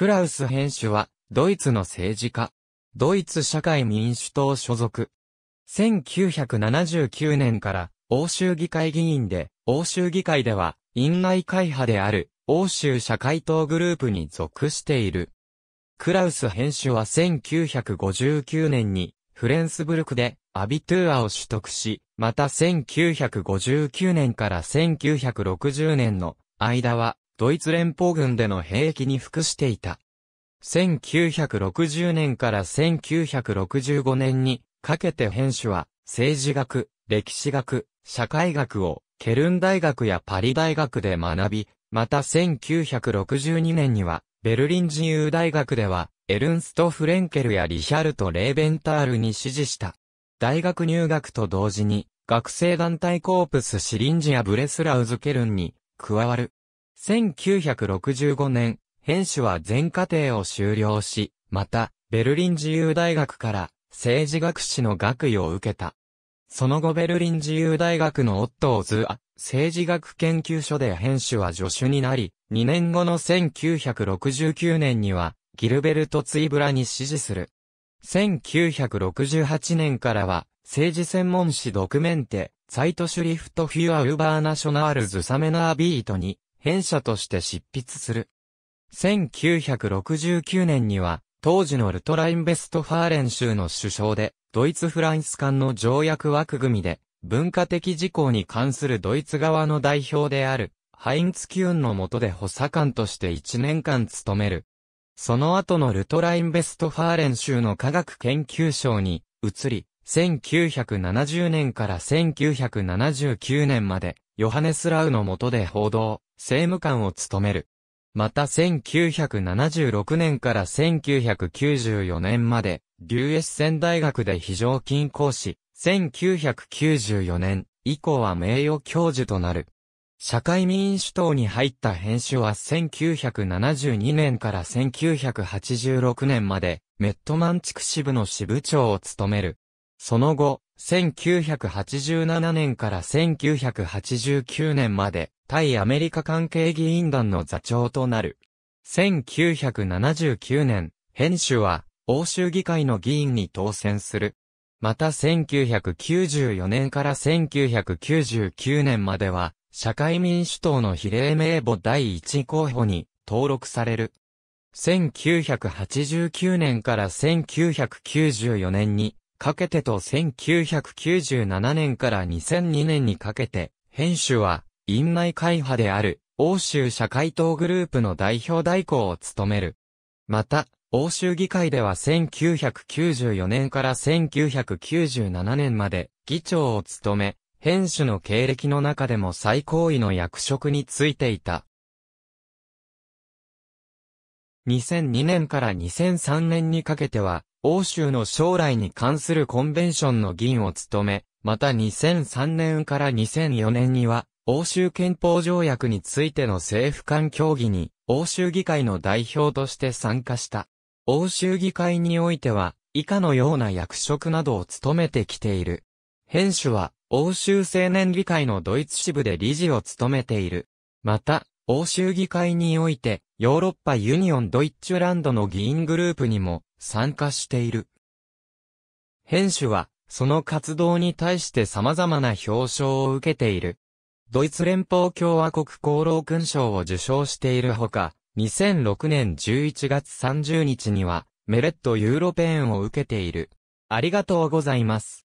クラウス編集は、ドイツの政治家。ドイツ社会民主党所属。1979年から、欧州議会議員で、欧州議会では、院内会派である、欧州社会党グループに属している。クラウス編集は1959年に、フレンスブルクで、アビトゥアを取得し、また1959年から1960年の間は、ドイツ連邦軍での兵役に服していた。1960年から1965年にかけて編集は政治学、歴史学、社会学をケルン大学やパリ大学で学び、また1962年にはベルリン自由大学ではエルンスト・フレンケルやリシャルト・レーベンタールに支持した。大学入学と同時に学生団体コープス・シリンジやブレスラウズ・ケルンに加わる。1965年、編集は全課程を修了し、また、ベルリン自由大学から政治学士の学位を受けた。その後ベルリン自由大学のオットーズア政治学研究所で編集は助手になり、2年後の1969年にはギルベルト・ツイブラに支持する。1968年からは政治専門誌ドクメンテ、サイトシュリフト・フュア・ウーバーナショナールズ・サメナービートに編者として執筆する。1969年には、当時のルトラインベストファーレン州の首相で、ドイツ・フランス間の条約枠組みで、文化的事項に関するドイツ側の代表である、ハインツ・キューンの下で補佐官として1年間務める。その後のルトラインベストファーレン州の科学研究省に移り、1970年から1979年までヨハネス・ラウの下で報道、政務官を務める。また1976年から1994年まで、リュエスセン大学で非常勤講師、1994年以降は名誉教授となる。社会民主党に入った編集は1972年から1986年まで、メットマン地区支部の支部長を務める。その後、1987年から1989年まで、対アメリカ関係議員団の座長となる。1979年、編集は、欧州議会の議員に当選する。また1994年から1999年までは、社会民主党の比例名簿第一候補に登録される。1989年から1994年にかけてと1997年から2002年にかけて、編集は、院内会派である、欧州社会党グループの代表代行を務める。また、欧州議会では1994年から1997年まで議長を務め、編集の経歴の中でも最高位の役職についていた。2002年から2003年にかけては、欧州の将来に関するコンベンションの議員を務め、また2003年から2004年には、欧州憲法条約についての政府間協議に、欧州議会の代表として参加した。欧州議会においては、以下のような役職などを務めてきている。編集は、欧州青年議会のドイツ支部で理事を務めている。また、欧州議会において、ヨーロッパユニオンドイッチュランドの議員グループにも、参加している。編集は、その活動に対して様々な表彰を受けている。ドイツ連邦共和国功労勲章を受賞しているほか、2006年11月30日には、メレットユーロペーンを受けている。ありがとうございます。